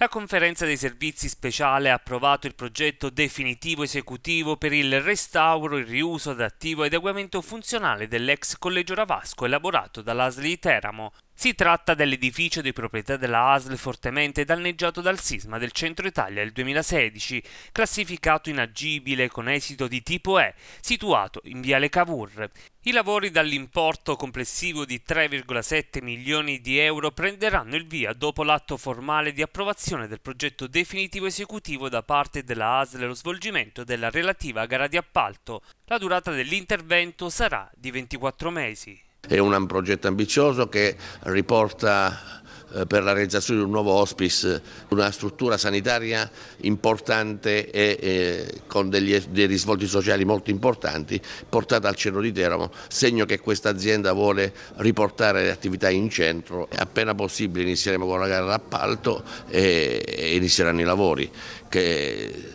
La conferenza dei servizi speciale ha approvato il progetto definitivo esecutivo per il restauro, il riuso adattivo e adeguamento funzionale dell'ex collegio Ravasco elaborato dalla Teramo. Si tratta dell'edificio di proprietà della ASL fortemente danneggiato dal sisma del centro Italia del 2016, classificato inagibile con esito di tipo E, situato in Viale Cavour. I lavori dall'importo complessivo di 3,7 milioni di euro prenderanno il via dopo l'atto formale di approvazione del progetto definitivo esecutivo da parte della ASL e lo svolgimento della relativa gara di appalto. La durata dell'intervento sarà di 24 mesi. È un progetto ambizioso che riporta eh, per la realizzazione di un nuovo hospice, una struttura sanitaria importante e, eh, con degli, dei risvolti sociali molto importanti, portata al centro di Teramo, segno che questa azienda vuole riportare le attività in centro. Appena possibile inizieremo con la gara d'appalto e, e inizieranno i lavori che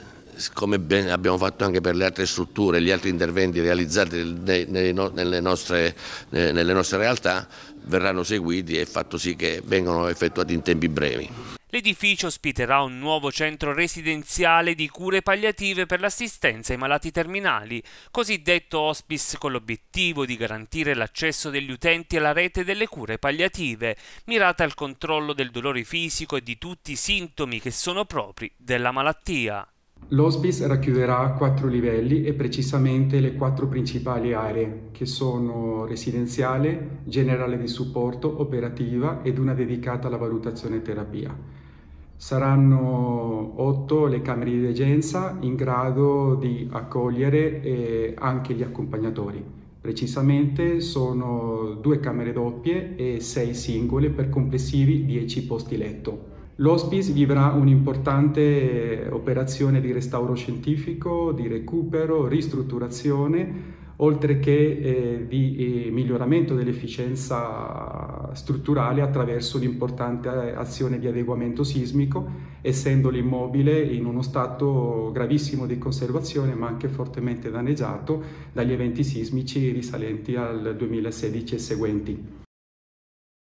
come abbiamo fatto anche per le altre strutture, gli altri interventi realizzati nelle nostre, nelle nostre realtà, verranno seguiti e fatto sì che vengano effettuati in tempi brevi. L'edificio ospiterà un nuovo centro residenziale di cure palliative per l'assistenza ai malati terminali, cosiddetto hospice con l'obiettivo di garantire l'accesso degli utenti alla rete delle cure palliative, mirata al controllo del dolore fisico e di tutti i sintomi che sono propri della malattia. L'OSBIS racchiuderà quattro livelli e precisamente le quattro principali aree che sono residenziale, generale di supporto, operativa ed una dedicata alla valutazione e terapia. Saranno otto le camere di degenza in grado di accogliere eh, anche gli accompagnatori. Precisamente sono due camere doppie e sei singole per complessivi 10 posti letto. L'Hospice vivrà un'importante eh, operazione di restauro scientifico, di recupero, ristrutturazione, oltre che eh, di eh, miglioramento dell'efficienza strutturale attraverso l'importante eh, azione di adeguamento sismico, essendo l'immobile in uno stato gravissimo di conservazione ma anche fortemente danneggiato dagli eventi sismici risalenti al 2016 e seguenti.